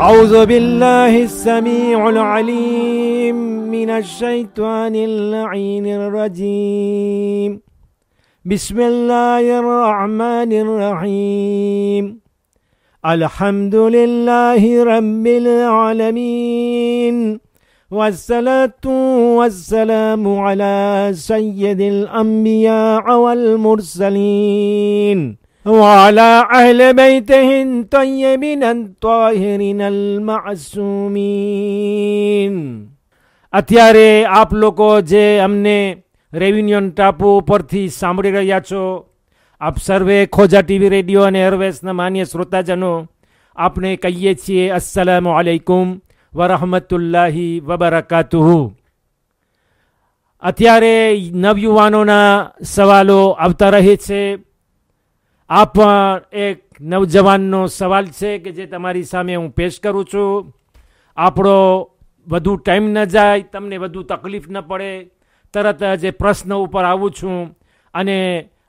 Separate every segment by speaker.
Speaker 1: أعوذ بالله السميع العليم من الشيطان اللعين الرجيم بسم الله الرحمن الرحيم الحمد لله رب العالمين والصلاة والسلام على سيد الأنبياء والمرسلين وعلى أهل بيته الطيبين الطاهرين المعصومين અત્યારે આપ લોકો જે અમને રેવિન્યુન ટાપુ પરથી સાંભળી રહ્યા છો આપ સર્વે ખોજા ટીવી રેડિયો અને એરવેસના માન્ય શ્રોતાજનો આપણે કહીએ છીએ અસલામ આલૈકુમ વરહમતુલ્લાહી વબરકાતુહુ અત્યારે નવયુવાનોના સવાલો આવતા રહે છે આ પણ એક નવજવાનનો સવાલ છે કે જે તમારી સામે હું પેશ કરું છું આપણો વધુ ટાઈમ ન જાય તમને વધુ તકલીફ ન પડે તરત જ એ પ્રશ્ન ઉપર આવું છું અને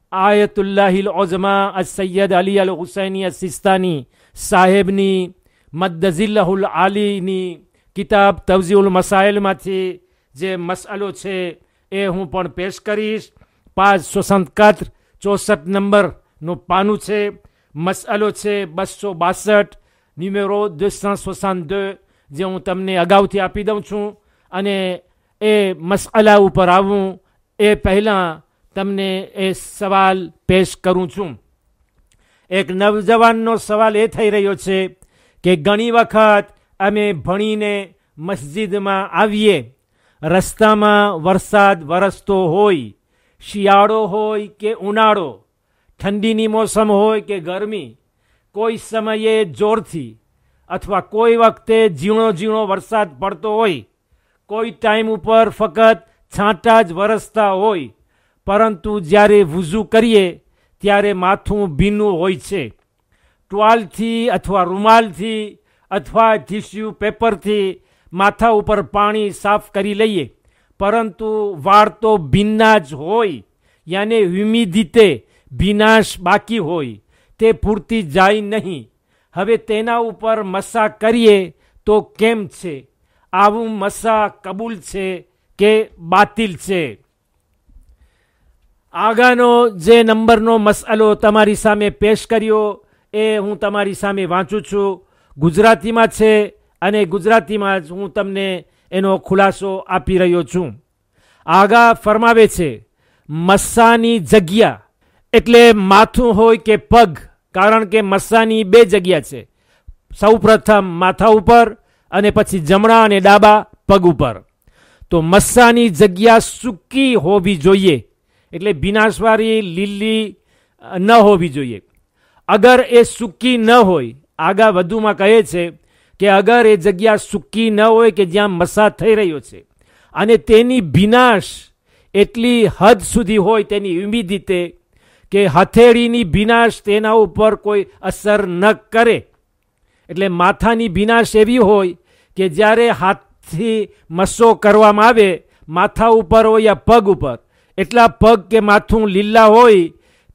Speaker 1: આયતુલ્લાહિલ ઓઝમા અ સૈયદ અલી અલ હુસૈની અ સિસ્તાની સાહેબની મદ્દઝિલ્લાહુલ આલીની કિતાબ તવઝીઉલ મસાઇલમાંથી જે મસાલો છે એ હું પણ પેશ કરીશ પાંચ સોસંતકત ચોસઠ નંબર નું પાનું છે મસઅલો છે બસો બાસઠ ન્યુમેરો દુસણ સોસાન જે હું તમને અગાઉથી આપી દઉં છું અને એ મસઅલા ઉપર આવું એ પહેલાં તમને એ સવાલ પેશ કરું છું એક નવજવાનનો સવાલ એ થઈ રહ્યો છે કે ઘણી વખત અમે ભણીને મસ્જિદમાં આવીએ રસ્તામાં વરસાદ વરસતો હોય શિયાળો હોય કે ઉનાળો ઠંડીની મોસમ હોય કે ગરમી કોઈ સમયે જોરથી અથવા કોઈ વખતે ઝીણો ઝીણો વરસાદ પડતો હોય કોઈ ટાઈમ ઉપર ફક્ત છાંટા જ વરસતા હોય પરંતુ જ્યારે વૂઝુ કરીએ ત્યારે માથું ભીનું હોય છે ટવાલથી અથવા રૂમાલથી અથવા ટીસ્યુ પેપરથી માથા ઉપર પાણી સાફ કરી લઈએ પરંતુ વાળ તો ભીના જ હોય યાને હ્યુમિડિટી વિનાશ બાકી હોય તે પૂરતી જાય નહીં હવે તેના ઉપર મસા કરીએ તો કેમ છે આવું મસા કબૂલ છે કે બાતિલ છે આગાનો જે નંબરનો મસઅલો તમારી સામે પેશ કર્યો એ હું તમારી સામે વાંચું છું ગુજરાતીમાં છે અને ગુજરાતીમાં જ હું તમને એનો ખુલાસો આપી રહ્યો છું આગા ફરમાવે છે મસ્સાની જગ્યા એટલે માથું હોય કે પગ કારણ કે મસાની બે જગ્યા છે સૌપ્રથમ માથા ઉપર અને પછી જમણા અને ડાબા પગ ઉપર તો મસ્સાની જગ્યા સૂકી હોવી જોઈએ એટલે ભીનાશ્વારી લીલી ન હોવી જોઈએ અગર એ સૂકી ન હોય આગા વધુમાં કહે છે કે અગર એ જગ્યા સૂકી ન હોય કે જ્યાં મસા થઈ રહ્યો છે અને તેની ભીનાશ એટલી હદ સુધી હોય તેની રીતે કે હથેળીની વિનાશ તેના ઉપર કોઈ અસર ન કરે એટલે માથાની વિનાશ એવી હોય કે જ્યારે હાથથી મસ્સો કરવામાં આવે માથા ઉપર હોય યા પગ ઉપર એટલા પગ કે માથું લીલા હોય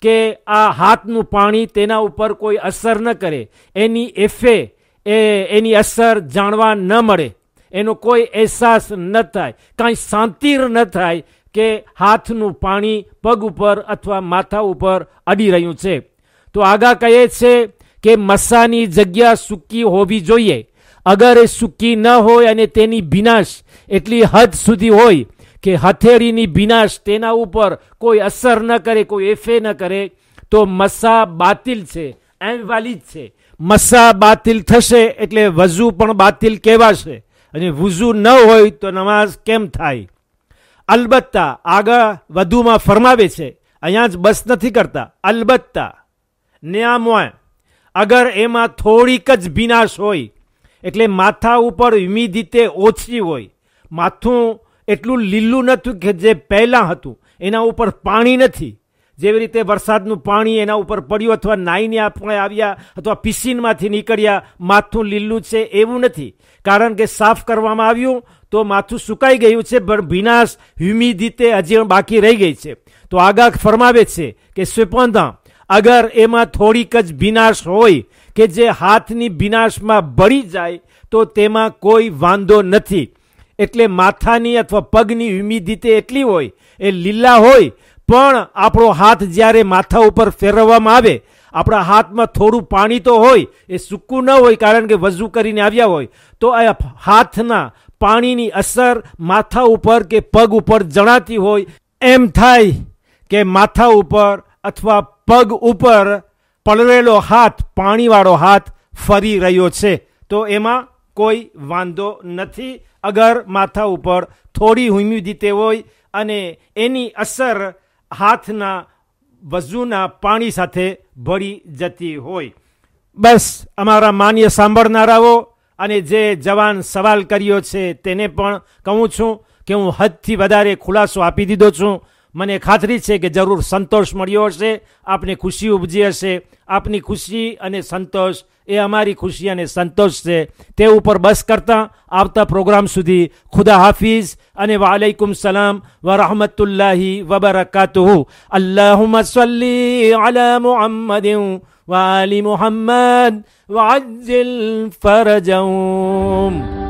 Speaker 1: કે આ હાથનું પાણી તેના ઉપર કોઈ અસર ન કરે એની એફે એ એની અસર જાણવા ન મળે એનો કોઈ અહેસાસ ન થાય કાંઈ શાંતિર ન થાય કે હાથનું પાણી પગ ઉપર અથવા માથા ઉપર અડી રહ્યું છે તો આગા કહે છે કે મસાની જગ્યા સૂકી હોવી જોઈએ અગર એ સૂકી ન હોય અને તેની ભીનાશ એટલી હદ સુધી હોય કે હથેળીની ભીનાશ તેના ઉપર કોઈ અસર ન કરે કોઈ એફે ન કરે તો મસા બાતિલ છે એમ વાલી જ છે મસા બાતિલ થશે એટલે વઝુ પણ બાતિલ કહેવાશે અને વુઝુ ન હોય તો નમાઝ કેમ થાય અલબત્તા આગળ વધુમાં ફરમાવે છે અહીંયા જ બસ નથી કરતા અલબત્તા ન્યામોય અગર એમાં થોડીક જ વિનાશ હોય એટલે માથા ઉપર વિમિદિતે ઓછી હોય માથું એટલું લીલું નથી કે જે પહેલાં હતું એના ઉપર પાણી નથી જેવી રીતે વરસાદનું પાણી એના ઉપર પડ્યું અથવા નાઈને આપણે આવ્યા અથવા પિસિનમાંથી નીકળ્યા માથું લીલું છે એવું નથી કારણ કે સાફ કરવામાં આવ્યું તો માથું સુકાઈ ગયું છે પણ ભીનાશ હ્યુમિડિટી હજી બાકી રહી ગઈ છે તો આગા ફરમાવે છે કે સ્વેપંધા અગર એમાં થોડીક જ વિનાશ હોય કે જે હાથની વિનાશમાં ભળી જાય તો તેમાં કોઈ વાંધો નથી એટલે માથાની અથવા પગની હ્યુમિડિટી એટલી હોય એ લીલા હોય પણ આપણો હાથ જ્યારે માથા ઉપર ફેરવવામાં આવે આપણા હાથમાં થોડું પાણી તો હોય એ સૂકું ન હોય કારણ કે વજુ કરીને આવ્યા હોય તો આ હાથના પાણીની અસર માથા ઉપર કે પગ ઉપર જણાતી હોય એમ થાય કે માથા ઉપર અથવા પગ ઉપર પલળેલો હાથ પાણીવાળો હાથ ફરી રહ્યો છે તો એમાં કોઈ વાંધો નથી અગર માથા ઉપર થોડી હ્યુમિડિટી હોય અને એની અસર હાથના વજુના પાણી સાથે ભળી જતી હોય બસ અમારા માન્ય સાંભળનારાઓ અને જે જવાન સવાલ કર્યો છે તેને પણ કહું છું કે હું હદથી વધારે ખુલાસો આપી દીધો છું મને ખાતરી છે કે જરૂર સંતોષ મળ્યો હશે આપને ખુશી ઉપજી હશે આપની ખુશી અને સંતોષ એ અમારી ખુશી અને સંતોષ છે તે ઉપર બસ કરતાં આવતા પ્રોગ્રામ સુધી ખુદા હાફિઝ أنا وعليكم السلام ورحمة الله وبركاته اللهم صل على محمد وآل محمد وعجل فرجهم